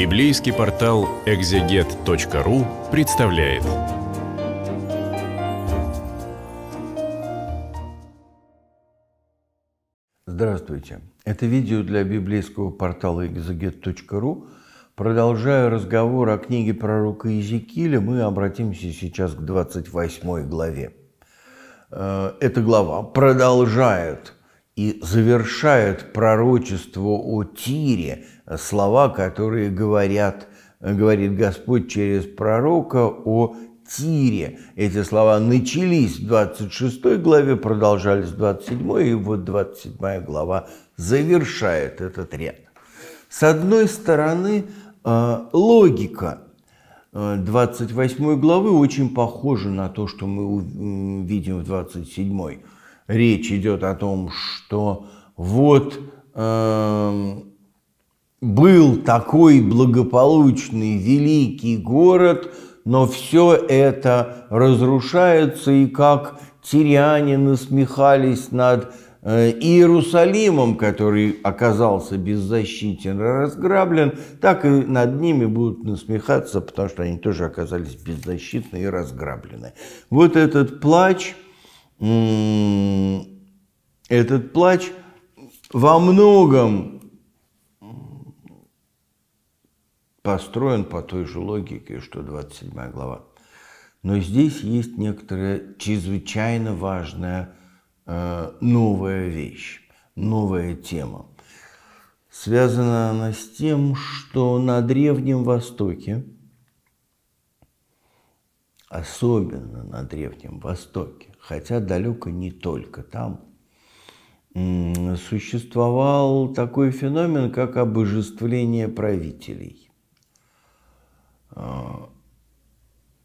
Библейский портал экзегет.ру представляет. Здравствуйте. Это видео для библейского портала экзегет.ру. Продолжая разговор о книге пророка Иезекииля, мы обратимся сейчас к 28 главе. Э, эта глава продолжает – и завершают пророчество о Тире э, слова, которые говорят, э, говорит Господь через пророка о Тире. Эти слова начались в 26 главе, продолжались в 27, и вот 27 глава завершает этот ряд. С одной стороны, э, логика 28 главы очень похожа на то, что мы видим в 27. -й речь идет о том, что вот э, был такой благополучный великий город, но все это разрушается, и как тиряне насмехались над э, Иерусалимом, который оказался беззащитен, разграблен, так и над ними будут насмехаться, потому что они тоже оказались беззащитны и разграблены. Вот этот плач – этот плач во многом построен по той же логике, что 27 глава. Но здесь есть некоторая чрезвычайно важная э, новая вещь, новая тема. Связана она с тем, что на Древнем Востоке особенно на Древнем Востоке, хотя далеко не только там, существовал такой феномен, как обожествление правителей. А,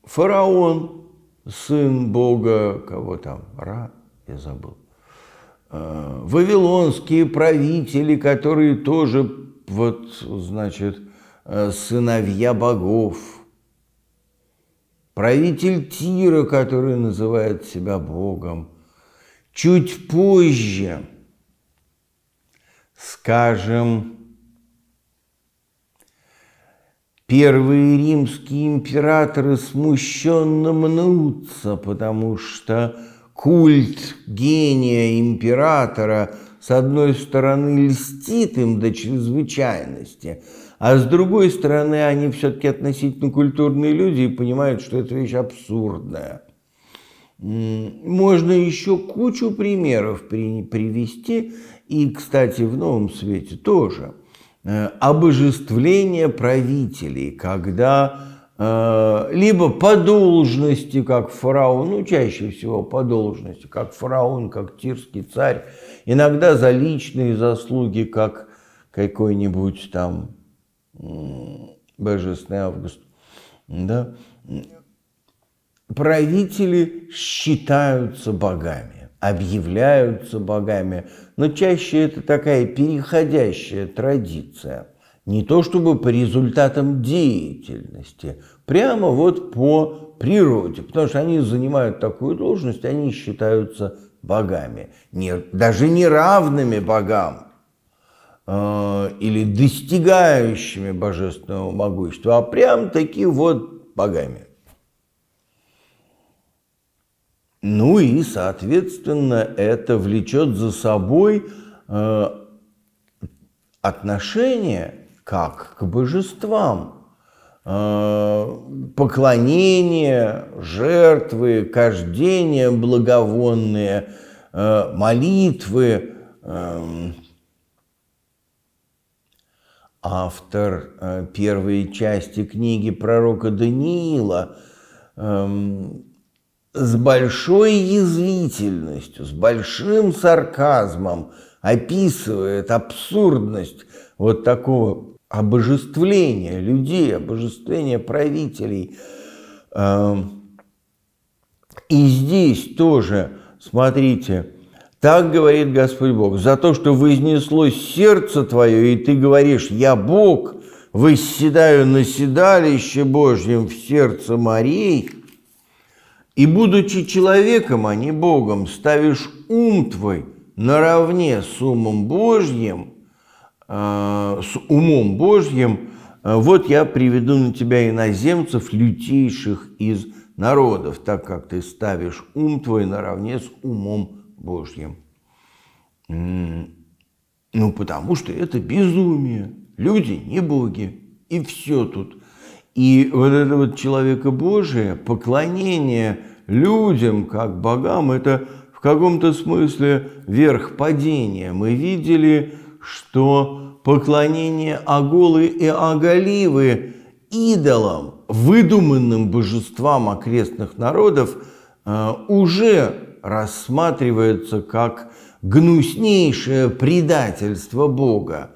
фараон, сын бога, кого там, Ра, я забыл, а, вавилонские правители, которые тоже, вот, значит, э, сыновья богов – правитель Тира, который называет себя Богом, чуть позже, скажем, Первые римские императоры смущенно мнутся, потому что культ гения императора с одной стороны льстит им до чрезвычайности – а с другой стороны, они все-таки относительно культурные люди и понимают, что это вещь абсурдная. Можно еще кучу примеров привести, и, кстати, в новом свете тоже. Э, обожествление правителей, когда э, либо по должности, как фараон, ну, чаще всего по должности, как фараон, как тирский царь, иногда за личные заслуги, как какой-нибудь там божественный август, да, правители считаются богами, объявляются богами, но чаще это такая переходящая традиция. Не то чтобы по результатам деятельности, прямо вот по природе, потому что они занимают такую должность, они считаются богами, не, даже неравными богам, Э, или достигающими божественного могущества, а прям таки вот богами. Ну и, соответственно, это влечет за собой э, отношение как к божествам, э, поклонение, жертвы, кождения благовонные, молитвы, эм, автор э, первой части книги пророка Даниила, эм, с большой язвительностью, с большим сарказмом описывает абсурдность вот такого обожествления людей, обожествления правителей. Эм, и здесь тоже, смотрите, так говорит Господь Бог, за то, что вознеслось сердце твое, и ты говоришь, я Бог, восседаю на седалище Божьем в сердце Марии, и, будучи человеком, а не Богом, ставишь ум твой наравне с умом Божьим, э, с умом Божьим, э, вот я приведу на тебя иноземцев, лютейших из народов, так как ты ставишь ум твой наравне с умом Божьим. Божьим. Ну, потому что это безумие. Люди не боги. И все тут. И вот это вот человека Божие, поклонение людям как богам, это в каком-то смысле верх падения. Мы видели, что поклонение оголы и оголивы идолам, выдуманным божествам окрестных народов, э, уже рассматривается как гнуснейшее предательство Бога,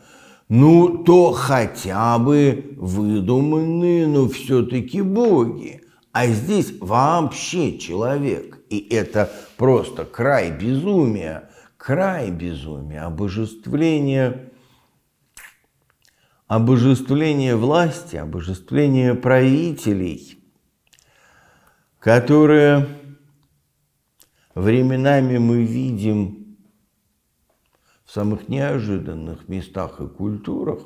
ну то хотя бы выдуманные, но все-таки боги. А здесь вообще человек. И это просто край безумия, край безумия, обожествление, обожествление власти, обожествление правителей, которые Временами мы видим в самых неожиданных местах и культурах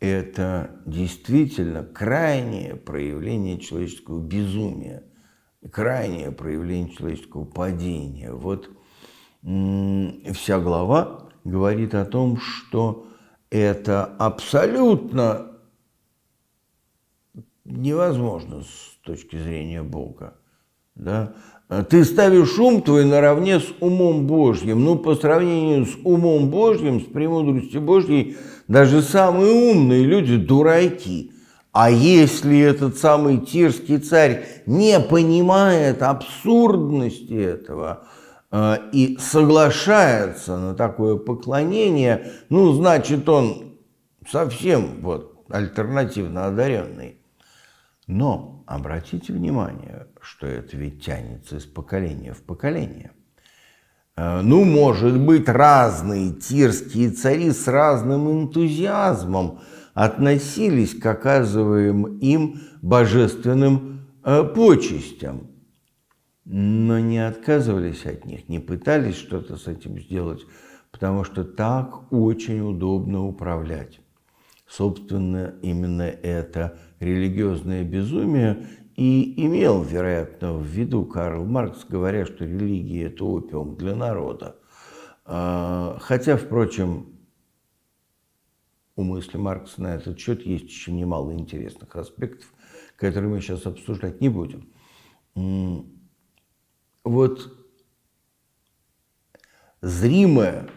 это действительно крайнее проявление человеческого безумия, крайнее проявление человеческого падения. Вот вся глава говорит о том, что это абсолютно невозможно с точки зрения Бога. Да? А ты ставишь ум твой наравне с умом Божьим. Ну, по сравнению с умом Божьим, с премудростью Божьей, даже самые умные люди – дураки. А если этот самый тирский царь не понимает абсурдности этого э, и соглашается на такое поклонение, ну, значит, он совсем вот альтернативно одаренный. Но Обратите внимание, что это ведь тянется из поколения в поколение. Э, ну, может быть, разные тирские цари с разным энтузиазмом относились к оказываемым им божественным э, почестям, но не отказывались от них, не пытались что-то с этим сделать, потому что так очень удобно управлять. Собственно, именно это – религиозное безумие и имел, вероятно, в виду Карл Маркс, говоря, что религия – это опиум для народа. А, хотя, впрочем, у мысли Маркса на этот счет есть еще немало интересных аспектов, которые мы сейчас обсуждать не будем. Вот зримое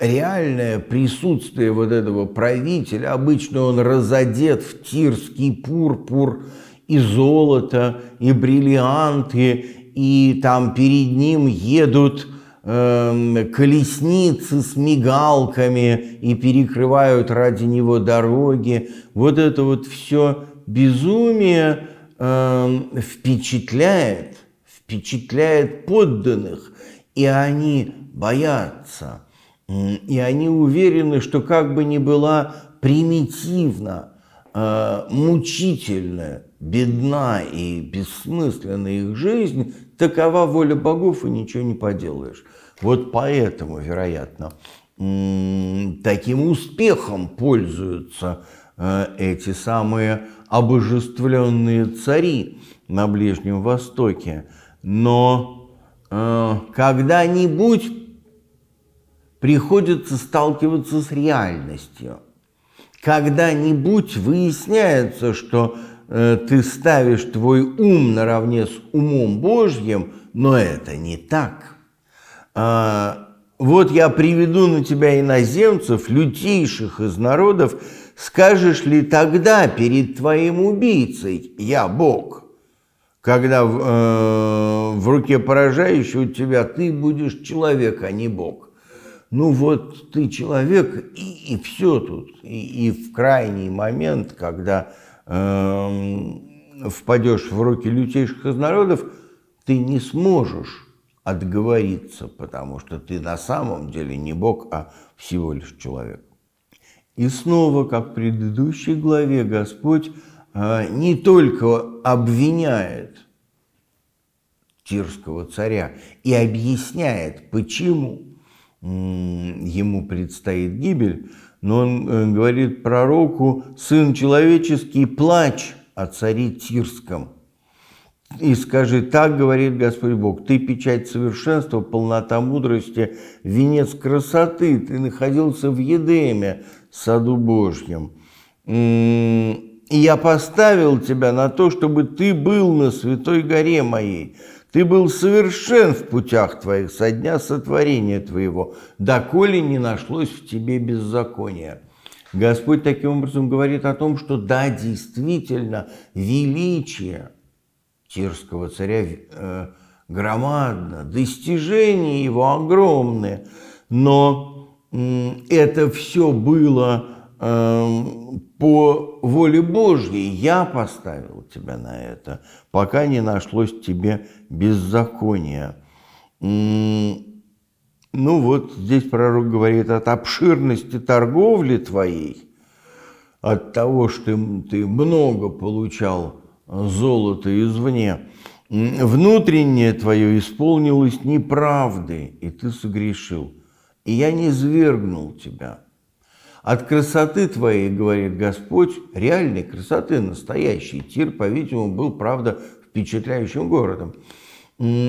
реальное присутствие вот этого правителя, обычно он разодет в тирский пурпур и золото, и бриллианты, и там перед ним едут эм, колесницы с мигалками и перекрывают ради него дороги. Вот это вот все безумие э, впечатляет, впечатляет подданных, и они боятся – и они уверены, что как бы ни была примитивна, э, мучительна, бедна и бессмысленна их жизнь, такова воля богов, и ничего не поделаешь. Вот поэтому, вероятно, таким успехом пользуются э, эти самые обожествленные цари на Ближнем Востоке. Но э, когда-нибудь приходится сталкиваться с реальностью. Когда-нибудь выясняется, что э, ты ставишь твой ум наравне с умом Божьим, но это не так. А, вот я приведу на тебя иноземцев, лютейших из народов, скажешь ли тогда перед твоим убийцей «Я Бог»? когда э, в руке поражающего тебя ты будешь человек, а не Бог ну вот ты человек, и, и все тут. И, и в крайний момент, когда э, эм, впадешь в руки лютейших из народов, ты не сможешь отговориться, потому что ты на самом деле не Бог, а всего лишь человек. И снова, как в предыдущей главе, Господь э, не только обвиняет тирского царя и объясняет, почему – ему предстоит гибель, но он э, говорит пророку, «Сын человеческий, плачь о царе Тирском» и скажи, так говорит Господь Бог, ты печать совершенства, полнота мудрости, венец красоты, ты находился в Едеме, саду Божьем. И я поставил тебя на то, чтобы ты был на святой горе моей. Ты был совершен в путях твоих со дня сотворения твоего, доколе не нашлось в тебе беззакония». Господь таким образом говорит о том, что да, действительно, величие тирского царя э, громадно, достижения его огромные, но это все было эм, по по воле Божьей я поставил тебя на это, пока не нашлось тебе беззакония. Ну вот здесь пророк говорит от обширности торговли твоей, от того, что ты много получал золота извне, внутреннее твое исполнилось неправды, и ты согрешил, и я не свергнул тебя». От красоты твоей, говорит Господь, реальной красоты, настоящей. Тир, по-видимому, был, правда, впечатляющим городом.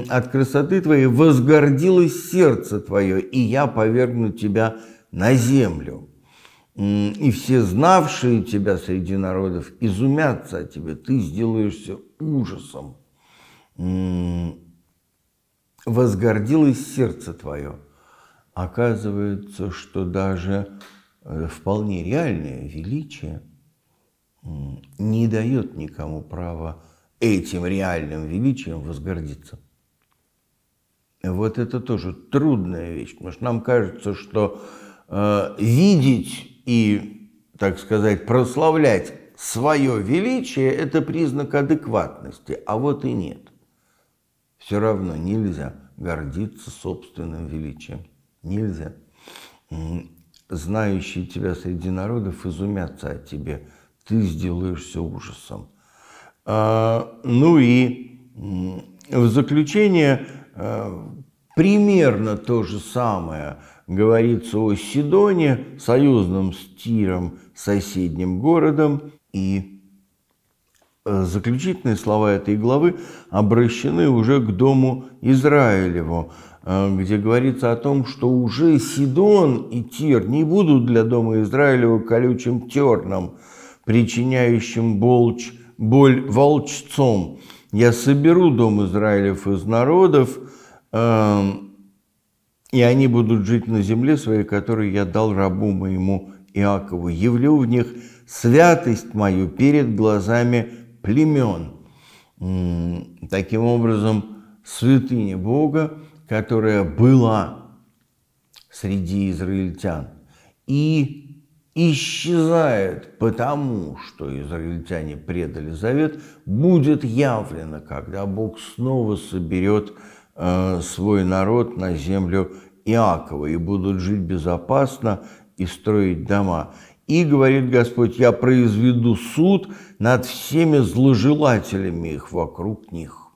От красоты твоей возгордилось сердце твое, и я повергну тебя на землю. И все знавшие тебя среди народов изумятся о тебе. ты сделаешься ужасом. Возгордилось сердце твое. Оказывается, что даже Э, вполне реальное величие не дает никому права этим реальным величием возгордиться. Вот это тоже трудная вещь, потому что нам кажется, что э, видеть и, так сказать, прославлять свое величие – это признак адекватности, а вот и нет. Все равно нельзя гордиться собственным величием. Нельзя знающие тебя среди народов изумятся о тебе, ты сделаешься ужасом. А, ну и в заключение а, примерно то же самое говорится о Сидоне, союзном с Тиром, соседним городом. И э, заключительные слова этой главы обращены уже к дому Израилеву. Э, где говорится о том, что уже Сидон и Тир не будут для Дома Израилева колючим терном, причиняющим болч, боль волчцом. Я соберу Дом Израилев из народов, э, и они будут жить на земле своей, которую я дал рабу моему Иакову. Явлю в них святость мою перед глазами племен. Таким образом, святыня Бога – которое было среди израильтян, и исчезает потому, что израильтяне предали завет, будет явлено, когда Бог снова соберет э, свой народ на землю Иакова, и будут жить безопасно и строить дома. И говорит Господь, я произведу суд над всеми зложелателями их вокруг них.